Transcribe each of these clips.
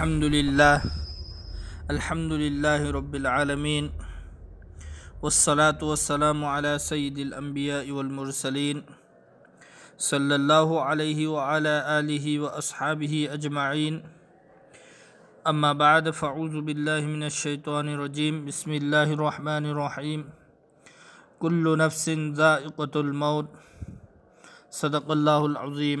الحمد لله الحمد لله رب العالمين والصلاة والسلام على سيد الأنبياء والمرسلين صلى الله عليه وعلى آله وأصحابه أجمعين أما بعد فأعوذ بالله من الشيطان الرجيم بسم الله الرحمن الرحيم كل نفس ذائقة الموت صدق الله العظيم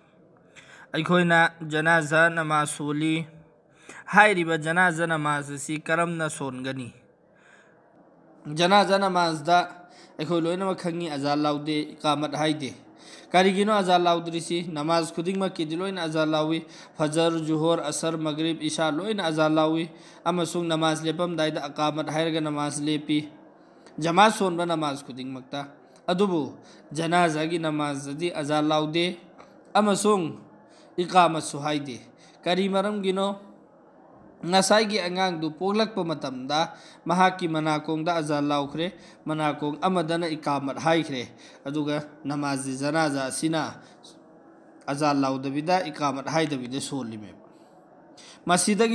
اخونا جنازہ نماز سولی آنازہ نماز اچھی کم سون گنازہ نماز اکو لو خی آزاد لاؤدے اکا مت ہے کاریگو اذا لاؤدریسی نماز خودک کی لوگ ازاد لا فجر جوہر اصر مغریب اسا لوگ ازاد لا نماز لپ اکا مت ہے نماز لپی جماج سونب نماز خدن مقبولی نماز آزاد لاؤدے اکا دے کری مرم گنو نسائی دو پا دا دا مہا کی ازا اللہ لاک مناکونگ امدن اقامت مناکم عکا ادو گا نماز دا بی دا اقامت بھید دا بی دے سولی میں کوئی دا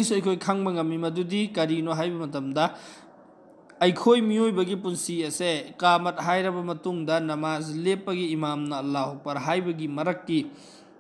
ای میری نمد بگی پنسی اصے اکا مت ہوماز لپے امام اللہ مرک کی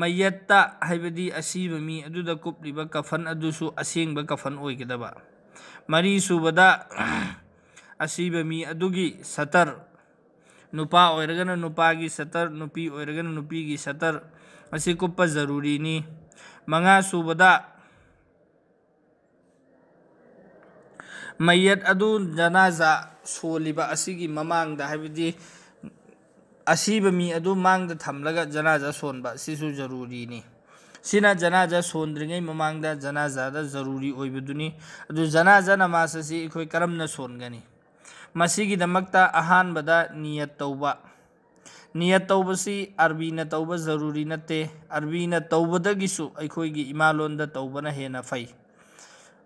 میتھ ہے اب میت کپلیب کفن اچھ اسیں کفن ہوگ مری سوبد اب میتھی سطر نپ اور نپ کی سطر نیگنگ سطر اُپرینی منہ سوب میتھ ادو نا سولیبی مماند ہے اب ماند تم لگنا جا سون ضروری اس نے جنازہ سوندیگی مماند جناز ذرری ہوبدنی ادھر جناز نماز اچھی اکوئی کم سون گا نیت ٹو نیت ٹوسی ارب تب جرری نتے اربی تبدیل اکویون تب فی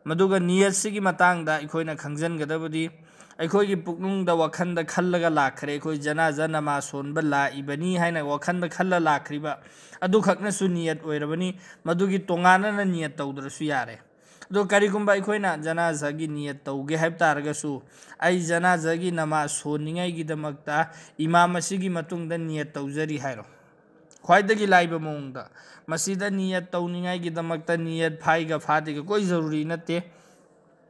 مگر نیتسی متونا کمزنگ اکو پکنگ لاکھرے ایوئی جنازہ نماز سنب لا ہے وقن خل لاکھ ادھر سے نیت ہو موان نیات ترے ادو کری گنبنا ذنازہ نیت توگے ہو رہا ذنازہ نماز سونی عمام نیت توزری ہے دا مسیح دا نیت تونی نیت فائی گا فادی گوئی ذرری نتے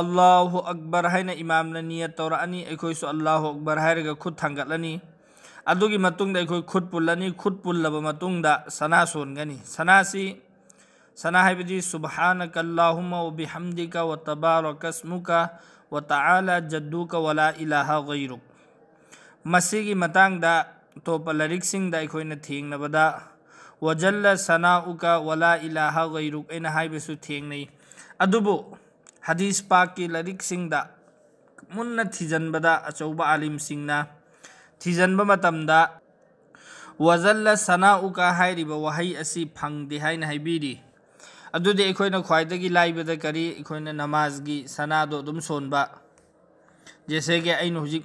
اللہ اکبر ہے نا امام نیت اللہ اکبر ہے رگا خود خود لنی لنی ادو کی متنگ دا پل خود پل لبا متنگ دا سنا سون گنی سنا سی سنا ہے بجی سبحانک اللہم و بحمدک و تبارک اسمک و تعالی جدوک ولا الہ غیرک کی دا تو مشہد اتوپ لائری تھی وجل سنا اُک و وا الاحا غیرکین تھینو حدیث پاک کی لائکس میزنبد اچو نا سن تھیجنب مت دا وزل سنا کا وہی ابھی فندے لائی بدا کری کاری نا نماز کی سنا با جیسے کہ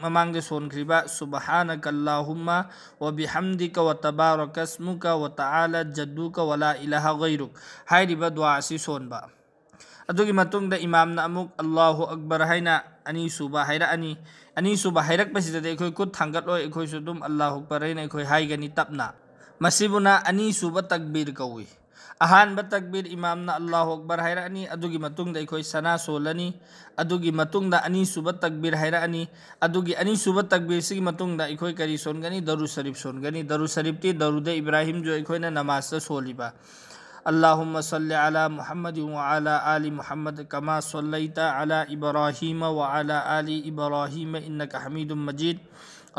کری با سبحانک اللہم و بحمدک و تبارک اسمک و تعالی جدو و ولا الہ غیرک آوا سون سونب ꯑꯅꯤꯁꯨꯕ اما اوک اللہ ہکبر ہے انی سوبنی انی سورپسی ایک کتھو دم اللہ ہکبر ہے تب نسنا انی سوب تک بھیر کو تکبر اما ال ہکبر ہے سنا سول انی سوب تک بھیر ادوگی انی سوب تک بھیرسی ایوئی کری سونگنی درو سریف سونگنی درو سریفٹی درود ابراہیم جو سولیب اللهم صل على محمد وعلى آل محمد كما صليت على إبراهيم وعلى آل إبراهيم إنك حميد مجيد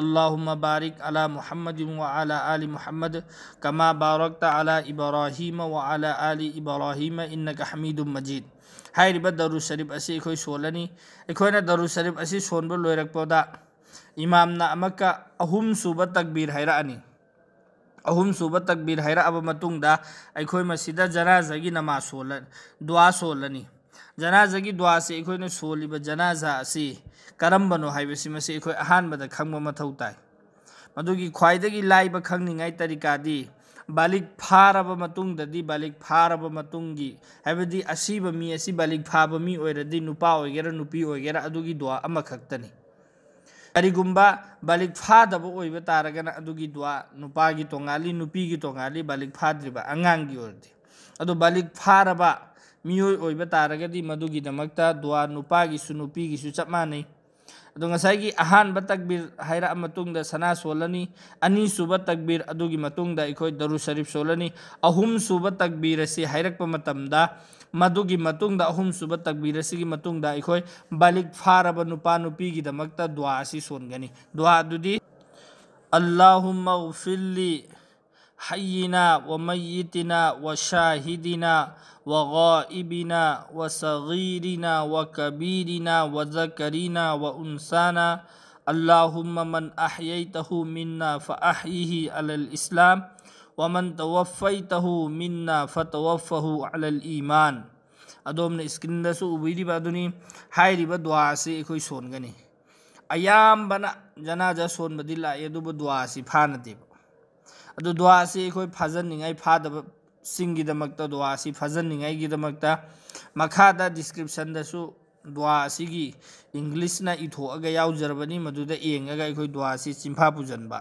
اللهم بارك على محمد وعلى آل محمد كما باركت على إبراهيم وعلى آل إبراهيم إنك حميد مجيد هاي ربا ꯍꯥꯏꯔꯤꯕ ꯗꯔꯨ ꯁꯔꯤꯞ ꯑꯁꯤ ꯑꯩꯈꯣꯏ ꯁꯣꯜꯂꯅꯤ ꯑꯩꯈꯣꯏꯅ ꯗꯔꯨ ꯁꯔꯤꯞ ꯑꯁꯤ ꯁꯣꯟꯕ ꯂꯣꯏꯔꯛꯄꯗ ꯏꯃꯥꯝꯅ ꯑꯃꯛꯀ ꯑꯍꯨꯝ ꯁꯨꯕ ꯇꯛꯕꯤꯔ ꯍꯥꯏꯔꯛꯑꯅꯤ اہم صوبہ تکبیر حیرہ اب متنگ دا ایکوئی مسیدہ جنازہ کی نماز سولن دعا سولنی جنازہ کی دعا سے ایکوئی نے سولی با جنازہ سے کرم بنو ہائی ویسی میں سے ایکوئی احان بدا کھنگ با متھو تائی مدو کی خواہدہ کی لائی با کھنگ نگائی طریقہ دی بالک پھار اب متنگ دا دی بالک پھار اب متنگ گی ہے دی اسی با می اسی بالک پھار با می اوئی ردی نپا ہوئی گیرہ نپی ہوئی گیرہ ادو کی دعا امکھکتنی کئی گلید ہوا دوا نپ کی تونگلی نیگ کی تونگا بلیک فادری آگ کی ہوتی ادولی فا می ہوب ترگر مد کیدا دوں چپ مانے ادوس کی احمد تکبر ہائیر تو سنا سولہ انی سوب تک بھیر اتو درو شریف سول لو سوب تک بھیرک ꯃꯗꯨꯒꯤ ꯃꯇꯨꯡꯗ ꯑꯍꯨꯝꯁꯨꯕ ꯇꯛꯕꯤꯔ ꯑꯁꯤꯒꯤ ꯃꯇꯨꯡꯗ ꯑꯩꯈꯣꯏ ꯕꯥꯂꯤꯛ ꯐꯥꯔꯕ ꯅꯨꯄꯥ ꯅꯨꯄꯤꯒꯤꯗꯃꯛꯇ ꯗꯨꯋꯥ ꯑꯁꯤ ꯁꯣꯟꯒꯅꯤ ꯗꯨꯋꯥ ꯑꯗꯨꯗꯤ اللهم اغفر لي حينا وميتنا وشاهدنا وغائبنا وصغيرنا وكبيرنا وذكرنا وأنسانا اللهم من أحييته منا فأحيه على الإسلام ومن توفی تہو منا فتوف المان ادوم نے اسکن رسو ابھی دی بادنی ہائے ریب دعا سے کوئی سون گنی ایام بنا جنا جا سون بدی لا یہ دعا سے فا دیب ادو دعا سے کوئی فضن نگائی فا دب سنگ دمکتا دعا سے فضن نگائی گی دمکتا مکھا دا ڈسکرپشن دسو دعا سی گی انگلش نہ اتو اگ یا جربنی مدو دے اینگ اگ کوئی دعا سے چمفا پوجن با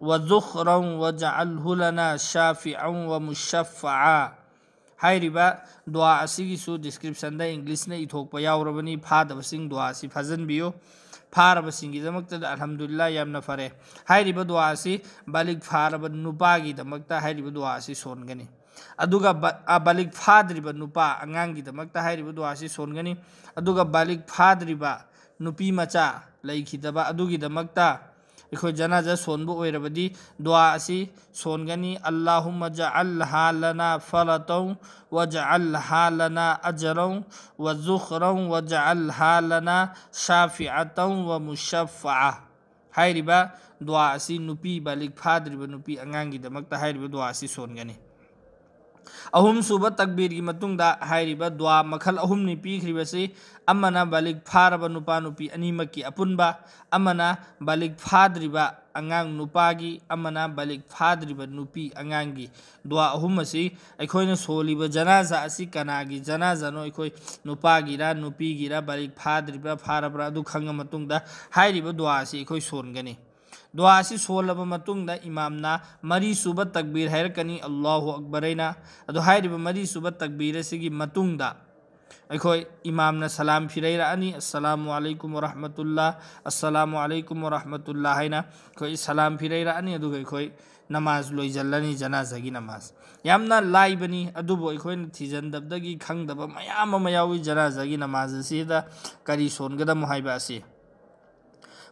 وذخرا واجعله لنا شافعا ومشفعا ꯍꯥꯏꯔꯤꯕ ꯗꯨꯋꯥ ꯑꯁꯤꯒꯤꯁꯨ ꯗꯤꯁꯀ꯭ꯔꯤꯞꯁꯟꯗ ꯏꯪꯂꯤꯁꯅ ꯏꯊꯣꯛꯄ ꯌꯥꯎꯔꯕꯅꯤ ꯐꯥꯗꯕꯁꯤꯡ ꯗꯨꯋꯥ ꯑꯁꯤ ꯐꯥꯖꯟꯕꯤꯌꯨ ꯐꯥꯔꯕꯁꯤꯡꯒꯤꯗꯃꯛꯇ ꯑꯜꯍꯝꯗꯨꯂꯤꯂꯥ ꯌꯥꯝꯅ ꯐꯔꯦ ꯍꯥꯏꯔꯤꯕ ꯗꯨꯋꯥ ꯑꯁꯤ ꯕꯥꯂꯤꯛ ꯐꯥꯔꯕ ꯅꯨꯄꯥꯒꯤꯗꯃꯛꯇ ꯍꯥꯏꯔꯤꯕ ꯗꯨꯋꯥ ꯑꯁꯤ ꯁꯣꯟꯒꯅꯤ ꯑꯗꯨꯒ ꯕꯥꯂꯤꯛ ꯐꯥꯗ꯭ꯔꯤꯕ ꯅꯨꯄꯥ ꯑꯉꯥꯡꯒꯤꯗꯃꯛꯇ ꯍꯥꯏꯔꯤꯕ ꯗꯨꯋꯥ ꯑꯁꯤ ꯁꯣꯟꯒꯅꯤ ꯑꯗꯨꯒ ꯕꯥꯂꯤꯛ ꯐꯥꯗ꯭ꯔꯤꯕ ꯅꯨꯄꯤ ꯃꯆꯥ ꯂꯩꯈꯤꯗꯕ ꯑꯗꯨꯒꯤꯗꯃꯛꯇ اکو جنازہ سون بھری دوا سونگنی ال ہم جا ال ہا ل فر و جا ال ہا ل اج رو و زوخر و جا ال ہا لفی اتو و موس فائب انگانگی دمکتا ہائی ربا دعا اسی سون گنی اہم سب تقبیر کی متن دا ہائریب دعا مکھل اہم نی پی خریب سے امنا بالک فار با نپا نپی انیم کی اپن با امنا بالک فادری با انگان نپا کی امنا بالک فادری با نپی انگانگ کی دعا اہم اسی ایکوئی نے سولی با جنازہ اسی کنا کی جنازہ نو ایکوئی نپا کی را نپی کی را بالک فادری با فار با دو کھنگ متن دا ہائریب دعا سے ایکوئی سورنگنے دعا سی سولب متنگ دا امام نا مری صوبہ تکبیر حیر کنی اللہ اکبرینا ادو حیر با مری صوبہ تکبیر سی گی متنگ دا اکھوئے امام نا سلام پھر رہی رہنی السلام علیکم ورحمت اللہ السلام علیکم ورحمت اللہ حینا کوئی سلام پھر رہی رہنی ادو کوئی نماز لوئی جلنی جنازہ گی نماز یامنا لائی بنی ادو بو ایک ہوئی نتیزن دب دگی کھنگ دب میاں میاں ہوئی جنازہ گی نماز سیدہ کری سونگ دا محائبہ سی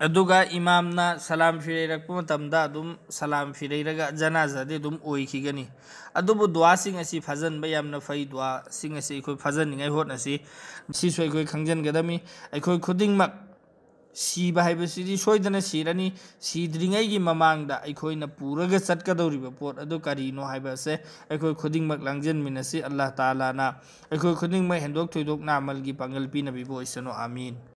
امام سلام فرئی رک سلام فرئی راگ جنازے دم ہوگی اب دن سے فاضن بھنا فی داس فاجنگ ہتنسی گی اکوئی خود سی بھائی سودن سیرنی سیدریگی مماند چکد پوٹ ادو کرینو ہے اکو لنسی اللہ تا اکو ہندو تھی نمل کی پاگل پی نوسامین